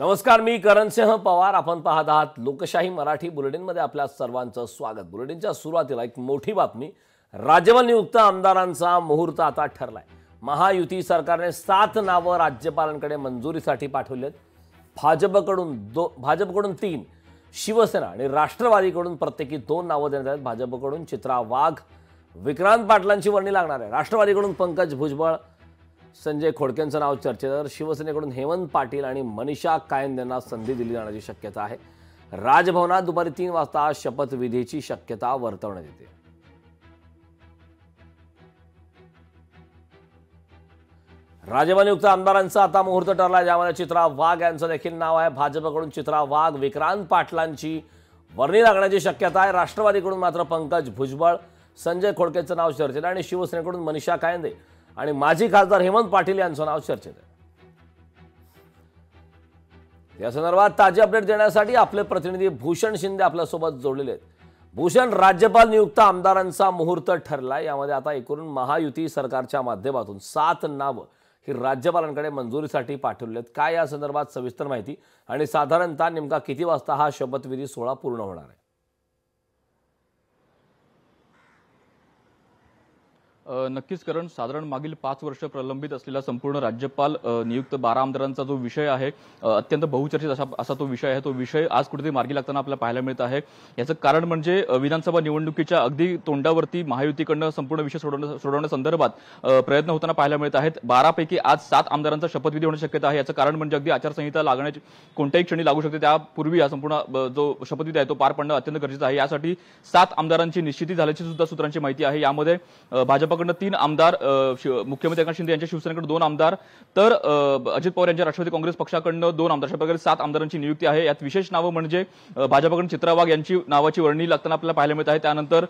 नमस्कार मी करणसिंह पवार आपण पाहत आहात लोकशाही मराठी बुलेटिनमध्ये आपल्या सर्वांचं स्वागत बुलेटिनच्या सुरुवातीला एक मोठी बातमी नियुक्त आमदारांचा मुहूर्त आता ठरलाय महायुती सरकारने सात नावं राज्यपालांकडे मंजुरीसाठी पाठवली आहेत भाजपकडून दो भाजपकडून तीन शिवसेना आणि राष्ट्रवादीकडून प्रत्येकी दोन नावं देण्यात आहेत भाजपकडून चित्रा वाघ विक्रांत पाटलांची वर्णी लागणार आहे राष्ट्रवादीकडून पंकज भुजबळ संजय खोडकेंचं नाव चर्चेत शिवसेनेकडून हेमंत पाटील आणि मनीषा कायंद यांना संधी दिली जाण्याची शक्यता आहे राजभवनात दुपारी तीन वाजता शपथविधीची शक्यता वर्तवण्यात येते राजभवनयुक्त आमदारांचा आता मुहूर्त ठरला ज्यामध्ये चित्रा वाघ यांचं देखील नाव आहे भाजपकडून चित्रा वाघ विक्रांत पाटलांची वर्णी लागण्याची शक्यता आहे राष्ट्रवादीकडून मात्र पंकज भुजबळ संजय खोडकेचं नाव चर्चेत आणि शिवसेनेकडून मनीषा कायंदे आणि माजी खासदार हेमंत पाटील यांचं नाव चर्चेत आहे या संदर्भात ताजी अपडेट देण्यासाठी आपले प्रतिनिधी भूषण शिंदे आपल्यासोबत जोडलेले आहेत भूषण राज्यपाल नियुक्त आमदारांचा मुहूर्त ठरला यामध्ये आता एकूण महायुती सरकारच्या माध्यमातून सात नावं ही राज्यपालांकडे मंजुरीसाठी पाठवली आहेत काय या संदर्भात सविस्तर माहिती आणि साधारणतः नेमका किती वाजता हा शपथविधी सोहळा पूर्ण होणार आहे नक्कीच कारण साधारण मागील पाच वर्ष प्रलंबित असलेला संपूर्ण राज्यपाल नियुक्त बारा आमदारांचा जो विषय आहे अत्यंत बहुचर्चित असा असा तो विषय आहे तो विषय आज कुठेतरी मार्गी लागताना आपल्याला पाहायला मिळत आहे याचं कारण म्हणजे विधानसभा निवडणुकीच्या अगदी तोंडावरती महायुतीकडनं संपूर्ण विषय सोडवण्या सोडवण्यासंदर्भात प्रयत्न होताना पाहायला मिळत आहेत बारापैकी आज सात आमदारांचा शपथविधी होण्याची शक्यता आहे याचं कारण म्हणजे अगदी आचारसंहिता लागण्याची कोणत्याही क्षणी लागू शकते त्यापूर्वी हा संपूर्ण जो शपथविधी आहे तो पार पडणं अत्यंत गरजेचं आहे यासाठी सात आमदारांची निश्चिती झाल्याची सुद्धा सूत्रांची माहिती आहे यामध्ये भाजप भाजपाकडनं तीन आमदार मुख्यमंत्री एकनाथ शिंदे यांच्या शिवसेनेकडून दोन आमदार तर अजित पवार यांच्या राष्ट्रवादी काँग्रेस पक्षाकडनं दोन आमदार अशा प्रकारे सात आमदारांची नियुक्ती आहे यात विशेष नावं म्हणजे भाजपाकडून चित्रा वाघ यांची नावाची वर्णी लागताना आपल्याला पाहायला मिळत आहे त्यानंतर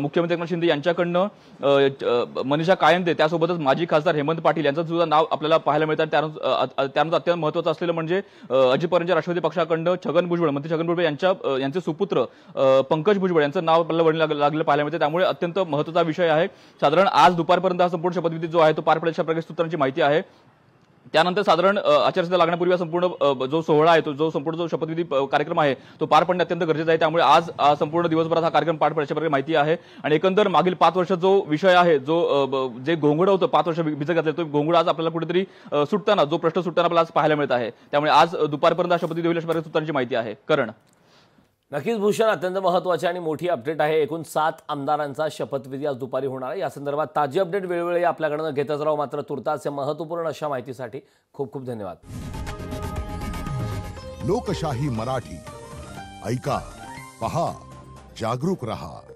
मुख्यमंत्री एकनाथ शिंदे यांच्याकडनं मनीषा कायंदे त्यासोबतच माजी खासदार हेमंत पाटील यांचं सुद्धा नाव आपल्याला पाहायला मिळतं त्यानंतर अत्यंत महत्वाचं असलेलं म्हणजे अजित पवार यांच्या राष्ट्रवादी पक्षाकडनं छगन भुजबळ मंत्री छगन भुजबळ यांच्या यांचे सुपुत्र पंकज भुजबळ यांचं नाव आपल्याला वर्णी लागलं पाहायला मिळतं त्यामुळे अत्यंत महत्वाचा विषय आहे साधारण साधारण आज दुपारपर्यंत हा संपूर्ण शपथविधी जो आहे तो पार पडल्याच्या प्रगत सूत्रांची माहिती आहे त्यानंतर साधारण आचारसंहिता लागण्यापूर्वी संपूर्ण जो सोहळा आहे तो जो संपूर्ण जो शपथविधी कार्यक्रम आहे तो पार पडणे अत्यंत गरजेचं आहे त्यामुळे आज संपूर्ण दिवसभरात हा कार्यक्रम पार पडल्याच्या प्रकारे माहिती आहे आणि एकंदर मागील पाच वर्ष जो विषय आहे जो जे घोंगड होतं पाच वर्ष भिजत घातले तो घोंगड आज आपल्याला कुठेतरी सुटताना जो प्रश्न सुटताना आपल्याला आज पाहायला मिळत आहे त्यामुळे आज दुपारपर्यंत हा शपथविधी होईल अशा प्रकारे सूत्रांची माहिती आहे करण नक्कीच भूषण अत्यंत महत्त्वाची आणि मोठी अपडेट आहे एकूण सात आमदारांचा शपथविधी आज दुपारी होणार आहे या संदर्भात ताजी अपडेट वेळोवेळी आपल्याकडनं घेतच राहू मात्र तुर्तास या महत्त्वपूर्ण अशा माहितीसाठी खूप खूप धन्यवाद लोकशाही मराठी ऐका पहा जागरूक रहा